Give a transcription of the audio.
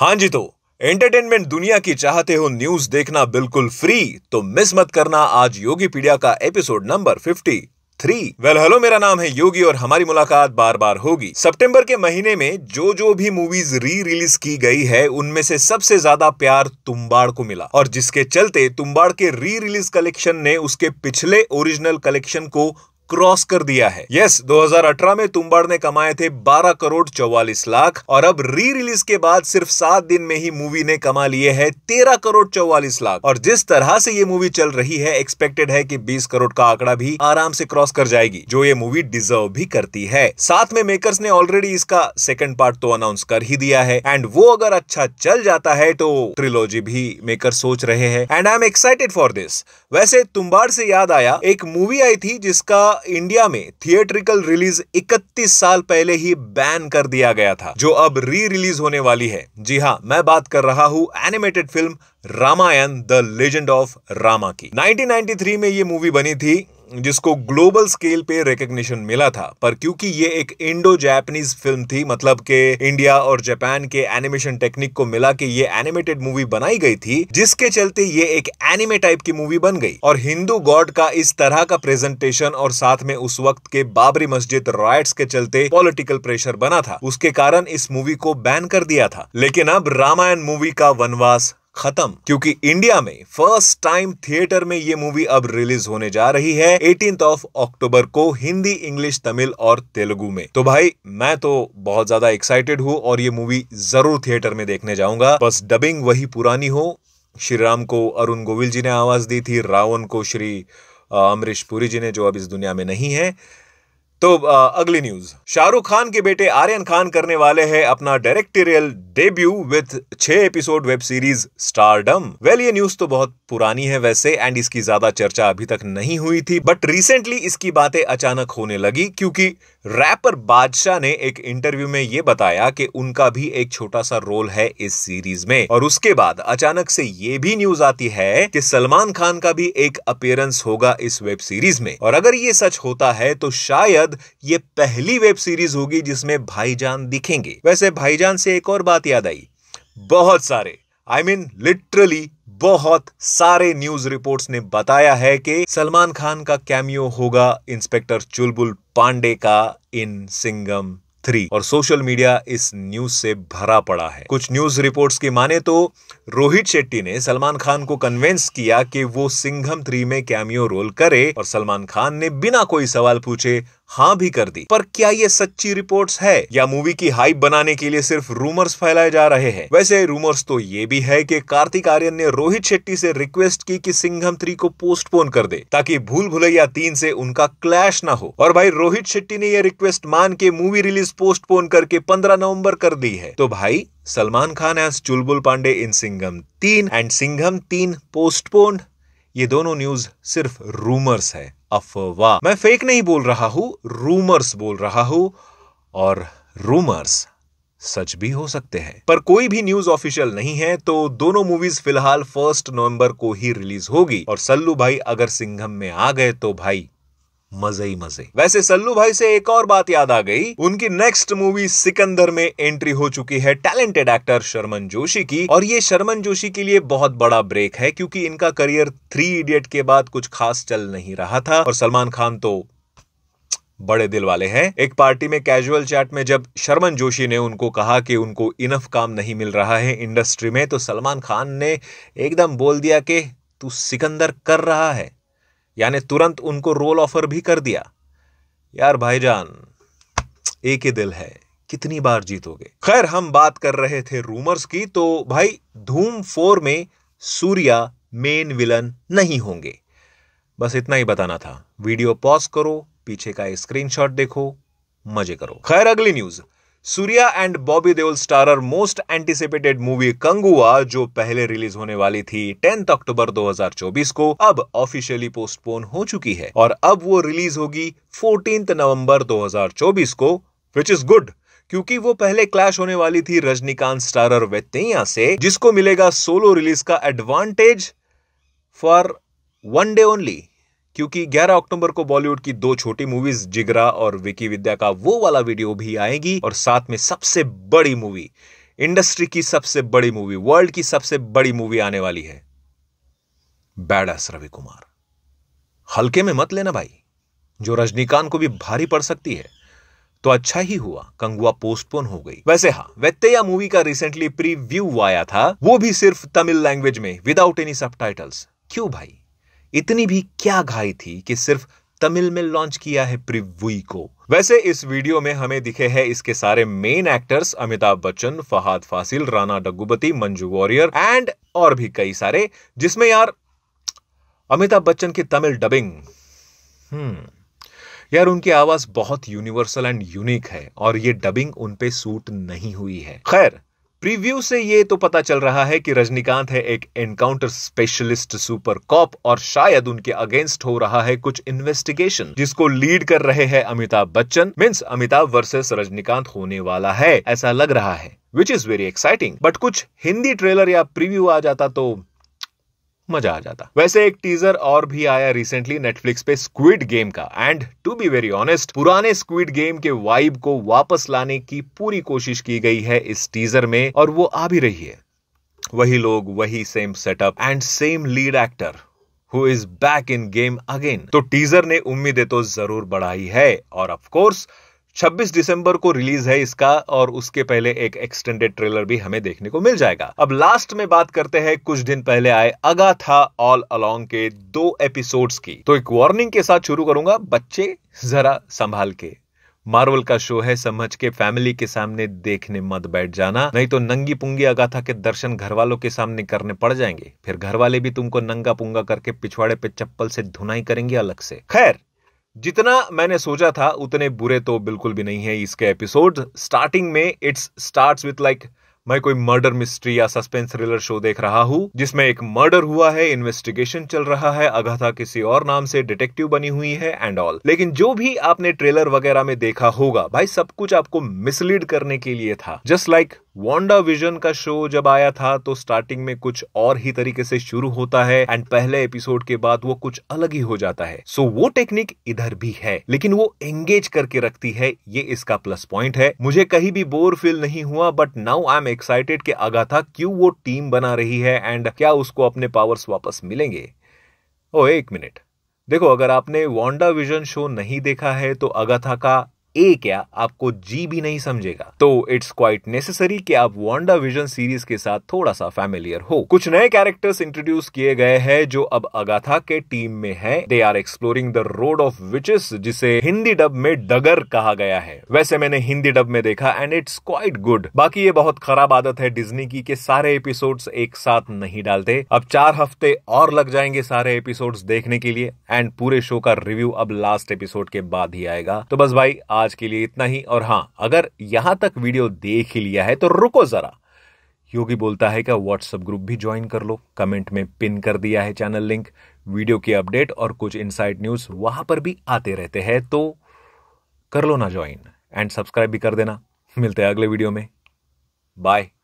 हाँ जी तो एंटरटेनमेंट दुनिया की चाहते हो न्यूज देखना बिल्कुल फ्री तो मिस मत करना आज योगी पीडिया का episode number fifty three well hello मेरा नाम है योगी और हमारी मुलाकात बार बार होगी सितंबर के महीने में जो जो भी मूवीज री रिलीज की गई है उनमें से सबसे ज्यादा प्यार तुम्बाड़ को मिला और जिसके चलते तुम्बाड़ के री रिलीज कलेक्शन ने उसके पिछले ओरिजिनल कलेक्शन को क्रॉस कर दिया है यस yes, 2018 में तुम्बाड़ ने कमाए थे 12 करोड़ चौवालीस लाख और अब री रिलीज के बाद सिर्फ सात दिन में ही मूवी ने कमा लिए है 13 करोड़ चौवालीस लाख और जिस तरह से ये मूवी चल रही है एक्सपेक्टेड है कि 20 करोड़ का आंकड़ा भी आराम से क्रॉस कर जाएगी जो ये मूवी डिजर्व भी करती है साथ में मेकर्स ने ऑलरेडी इसका सेकेंड पार्ट तो अनाउंस कर ही दिया है एंड वो अगर अच्छा चल जाता है तो ट्रिलोजी भी मेकर सोच रहे हैं and I am excited for this वैसे तुम्बाड़ से याद आया एक मूवी आई थी जिसका इंडिया में थिएट्रिकल रिलीज 31 साल पहले ही बैन कर दिया गया था जो अब री रिलीज होने वाली है जी हाँ मैं बात कर रहा हूँ animated film Ramayana the legend of Rama की 1993 में ये मूवी बनी थी जिसको ग्लोबल स्केल पे रिकग्निशन मिला था पर क्योंकि ये एक इंडो जैपनीज फिल्म थी मतलब के इंडिया और जापान के एनिमेशन टेक्निक को मिला के ये एनिमेटेड मूवी बनाई गई थी जिसके चलते ये एक एनिमे टाइप की मूवी बन गई और हिंदू गॉड का इस तरह का प्रेजेंटेशन और साथ में उस वक्त के बाबरी मस्जिद राइट्स के चलते पॉलिटिकल प्रेशर बना था उसके कारण इस मूवी को बैन कर दिया था लेकिन अब रामायण मूवी का वनवास खत्म क्योंकि इंडिया में फर्स्ट टाइम थिएटर में ये मूवी अब रिलीज होने जा रही है एटीन ऑफ अक्टूबर को हिंदी इंग्लिश तमिल और तेलुगु में तो भाई मैं तो बहुत ज्यादा एक्साइटेड हूँ और ये मूवी जरूर थिएटर में देखने जाऊंगा बस डबिंग वही पुरानी हो श्री राम को अरुण गोविल जी ने आवाज दी थी रावण को श्री अमरीश पुरी जी ने जो अब इस दुनिया में नहीं है तो अगली न्यूज शाहरुख खान के बेटे आर्यन खान करने वाले हैं अपना डायरेक्टोरियल डेब्यू विथ छह episode web series stardom well ये न्यूज तो बहुत पुरानी है वैसे एंड इसकी ज्यादा चर्चा अभी तक नहीं हुई थी बट रिसेंटली इसकी बातें अचानक होने लगी क्योंकि रैपर बादशाह ने एक इंटरव्यू में ये बताया कि उनका भी एक छोटा सा रोल है इस सीरीज में और उसके बाद अचानक से ये भी न्यूज आती है कि सलमान खान का भी एक अपियरेंस होगा इस वेब सीरीज में और अगर ये सच होता है तो शायद ये पहली वेब सीरीज होगी जिसमें भाईजान दिखेंगे वैसे भाईजान से एक और बात याद आई बहुत सारे आई मीन लिटरली बहुत सारे न्यूज रिपोर्ट्स ने बताया है कि सलमान खान का कैमियो होगा इंस्पेक्टर चुलबुल पांडे का इन सिंगम थ्री और सोशल मीडिया इस न्यूज से भरा पड़ा है कुछ न्यूज रिपोर्ट्स की माने तो रोहित शेट्टी ने सलमान खान को कन्वेंस किया कि वो सिंघम थ्री में कैमियो रोल करे और सलमान खान ने बिना कोई सवाल पूछे हाँ भी कर दी पर क्या ये सच्ची रिपोर्ट्स है या मूवी की हाइप बनाने के लिए सिर्फ रूमर्स फैलाए जा रहे हैं वैसे रूमर्स तो ये भी है कि कार्तिक आर्यन ने रोहित शेट्टी से रिक्वेस्ट की कि सिंघम थ्री को पोस्टपोन कर दे ताकि भूल भुलैया तीन से उनका क्लैश ना हो और भाई रोहित शेट्टी ने ये रिक्वेस्ट मान के मूवी रिलीज पोस्टपोन करके पंद्रह नवम्बर कर दी है तो भाई सलमान खान एज चुलबुल पांडे इन सिंघम तीन एंड सिंघम तीन पोस्टपोन ये दोनों न्यूज सिर्फ रूमर्स है अफवाह मैं फेक नहीं बोल रहा हूं रूमर्स बोल रहा हूं और रूमर्स सच भी हो सकते हैं पर कोई भी न्यूज ऑफिशियल नहीं है तो दोनों मूवीज फिलहाल फर्स्ट नवंबर को ही रिलीज होगी और सल्लू भाई अगर सिंघम में आ गए तो भाई मजे ही मजे वैसे सल्लू भाई से एक और बात याद आ गई उनकी नेक्स्ट मूवी सिकंदर में एंट्री हो चुकी है टैलेंटेड एक्टर शर्मन जोशी की और ये शर्मन जोशी के लिए बहुत बड़ा ब्रेक है क्योंकि इनका करियर थ्री इडियट के बाद कुछ खास चल नहीं रहा था और सलमान खान तो बड़े दिल वाले हैं एक पार्टी में कैजुअल चैट में जब शर्मन जोशी ने उनको कहा कि उनको इनफ काम नहीं मिल रहा है इंडस्ट्री में तो सलमान खान ने एकदम बोल दिया कि तू सिकंदर कर रहा है यानी तुरंत उनको रोल ऑफर भी कर दिया यार भाईजान एक ही दिल है कितनी बार जीतोगे खैर हम बात कर रहे थे रूमर्स की तो भाई धूम फोर में सूर्या मेन विलन नहीं होंगे बस इतना ही बताना था वीडियो पॉज करो पीछे का स्क्रीनशॉट देखो मजे करो खैर अगली news Suriya and Bobby Deol starrer most anticipated movie Kanguva जो पहले रिलीज होने वाली थी 10 अक्टूबर 2024 को अब ऑफिशियली पोस्टपोन हो चुकी है और अब वो रिलीज होगी 14 नवंबर 2024 को विच इज गुड क्योंकि वो पहले क्लैश होने वाली थी रजनीकांत स्टारर वेतैया से जिसको मिलेगा सोलो रिलीज का advantage for one day only क्योंकि 11 अक्टूबर को बॉलीवुड की दो छोटी मूवीज जिगरा और विकी विद्या का वो वाला वीडियो भी आएगी और साथ में सबसे बड़ी मूवी इंडस्ट्री की सबसे बड़ी मूवी वर्ल्ड की सबसे बड़ी मूवी आने वाली है बैडस रवि कुमार हल्के में मत लेना भाई जो रजनीकांत को भी भारी पड़ सकती है तो अच्छा ही हुआ कंगुआ पोस्टपोन हो गई वैसे हाँ वेत्तेया मूवी का रिसेंटली प्रीव्यू आया था वो भी सिर्फ तमिल लैंग्वेज में विदाउट एनी सब क्यों भाई इतनी भी क्या घाई थी कि सिर्फ तमिल में लॉन्च किया है प्रिवी को वैसे इस वीडियो में हमें दिखे हैं इसके सारे main actors Amitabh Bachchan Fahadh Faasil Rana Daggubati Manju Warrier and और भी कई सारे जिसमें यार अमिताभ बच्चन की तमिल डबिंग हम्म यार उनकी आवाज बहुत यूनिवर्सल एंड यूनिक है और ये डबिंग उनपे सूट नहीं हुई है खैर प्रीव्यू से ये तो पता चल रहा है कि रजनीकांत है एक एनकाउंटर स्पेशलिस्ट सुपर कॉप और शायद उनके अगेंस्ट हो रहा है कुछ इन्वेस्टिगेशन जिसको लीड कर रहे हैं अमिताभ बच्चन मीन्स अमिताभ वर्सेस रजनीकांत होने वाला है ऐसा लग रहा है which is very exciting but कुछ हिंदी ट्रेलर या प्रीव्यू आ जाता तो मजा आ जाता वैसे एक टीजर और भी आया रिसेंटली नेटफ्लिक्स पे स्क्विड गेम का and to be very honest पुराने स्क्विड गेम के वाइब को वापस लाने की पूरी कोशिश की गई है इस टीजर में और वो आ भी रही है वही लोग वही same setup and same lead actor who is back in game again तो टीजर ने उम्मीदें तो जरूर बढ़ाई है और ऑफकोर्स 26 दिसंबर को रिलीज है इसका और उसके पहले एक एक्सटेंडेड ट्रेलर भी हमें देखने को मिल जाएगा अब लास्ट में बात करते हैं कुछ दिन पहले आए अगा था ऑल अलोंग के दो एपिसोड्स की तो एक वार्निंग के साथ शुरू करूंगा बच्चे जरा संभाल के मार्वल का शो है समझ के फैमिली के सामने देखने मत बैठ जाना नहीं तो नंगी पुंगी अगाथा के दर्शन घर वालों के सामने करने पड़ जाएंगे फिर घर वाले भी तुमको नंगा पुंगा करके पिछवाड़े पे चप्पल से धुनाई करेंगे अलग से खैर जितना मैंने सोचा था उतने बुरे तो बिल्कुल भी नहीं है इसके एपिसोड स्टार्टिंग में इट्स स्टार्ट विथ लाइक मैं कोई मर्डर मिस्ट्री या सस्पेंस थ्रिलर शो देख रहा हूँ जिसमें एक मर्डर हुआ है इन्वेस्टिगेशन चल रहा है अगाथा किसी और नाम से डिटेक्टिव बनी हुई है एंड ऑल लेकिन जो भी आपने ट्रेलर वगैरह में देखा होगा भाई सब कुछ आपको मिसलीड करने के लिए था just like like Wanda Vision का शो जब आया था तो स्टार्टिंग में कुछ और ही तरीके से शुरू होता है एंड पहले एपिसोड के बाद वो कुछ अलग ही हो जाता है सो so, वो टेक्निक इधर भी है लेकिन वो एंगेज करके रखती है ये इसका प्लस पॉइंट है मुझे कहीं भी बोर फील नहीं हुआ but now I am excited कि था क्यों वो टीम बना रही है एंड क्या उसको अपने पावर्स वापस मिलेंगे ओ oh, एक मिनट देखो अगर आपने वॉन्डा विजन शो नहीं देखा है तो अगाथा का ए क्या आपको जी भी नहीं समझेगा तो इट्स क्वाइट नेसेसरी कि आप वांडा विजन सीरीज के साथ थोड़ा सा फैमिलियर हो कुछ नए कैरेक्टर्स इंट्रोड्यूस किए गए हैं जो अब अगाथा के टीम में है they are exploring the road of witches जिसे हिंदी डब में डगर कहा गया है वैसे मैंने हिंदी डब में देखा एंड इट्स क्वाइट गुड बाकी ये बहुत खराब आदत है डिजनी की के सारे एपिसोड एक साथ नहीं डालते अब चार हफ्ते और लग जाएंगे सारे एपिसोड देखने के लिए एंड पूरे शो का रिव्यू अब लास्ट एपिसोड के बाद ही आएगा तो बस भाई आज आज के लिए इतना ही और हां अगर यहां तक वीडियो देख ही लिया है तो रुको जरा योगी बोलता है क्या व्हाट्सएप ग्रुप भी ज्वाइन कर लो कमेंट में पिन कर दिया है चैनल लिंक वीडियो के अपडेट और कुछ इनसाइड न्यूज वहां पर भी आते रहते हैं तो कर लो ना ज्वाइन एंड सब्सक्राइब भी कर देना मिलते हैं अगले वीडियो में बाय